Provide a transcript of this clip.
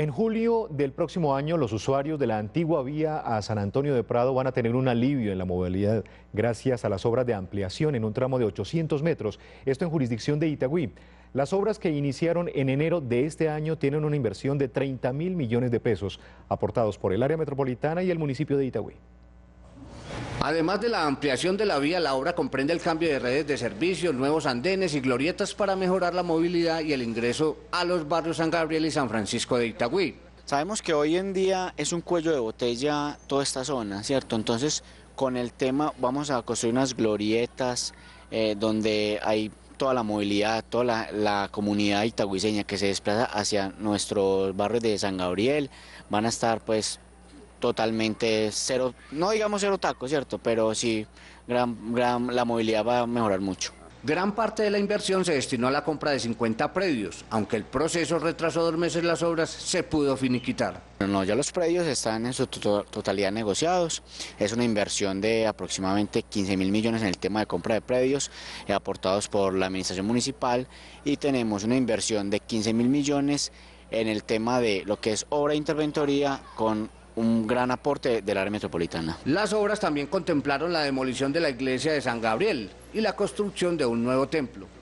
En julio del próximo año, los usuarios de la antigua vía a San Antonio de Prado van a tener un alivio en la movilidad gracias a las obras de ampliación en un tramo de 800 metros, esto en jurisdicción de Itagüí. Las obras que iniciaron en enero de este año tienen una inversión de 30 mil millones de pesos aportados por el área metropolitana y el municipio de Itagüí. Además de la ampliación de la vía, la obra comprende el cambio de redes de servicios, nuevos andenes y glorietas para mejorar la movilidad y el ingreso a los barrios San Gabriel y San Francisco de Itagüí. Sabemos que hoy en día es un cuello de botella toda esta zona, ¿cierto? Entonces, con el tema vamos a construir unas glorietas eh, donde hay toda la movilidad, toda la, la, comunidad itagüiseña que se desplaza hacia nuestros barrios de San Gabriel. Van a estar pues totalmente cero, no digamos cero taco, ¿cierto? Pero sí, gran, gran, la movilidad va a mejorar mucho. Gran parte de la inversión se destinó a la compra de 50 predios, aunque el proceso retrasó dos meses las obras, se pudo finiquitar. No, ya los predios están en su totalidad negociados, es una inversión de aproximadamente 15 mil millones en el tema de compra de predios eh, aportados por la administración municipal y tenemos una inversión de 15 mil millones en el tema de lo que es obra de interventoría con un gran aporte del área metropolitana. Las obras también contemplaron la demolición de la iglesia de San Gabriel y la construcción de un nuevo templo.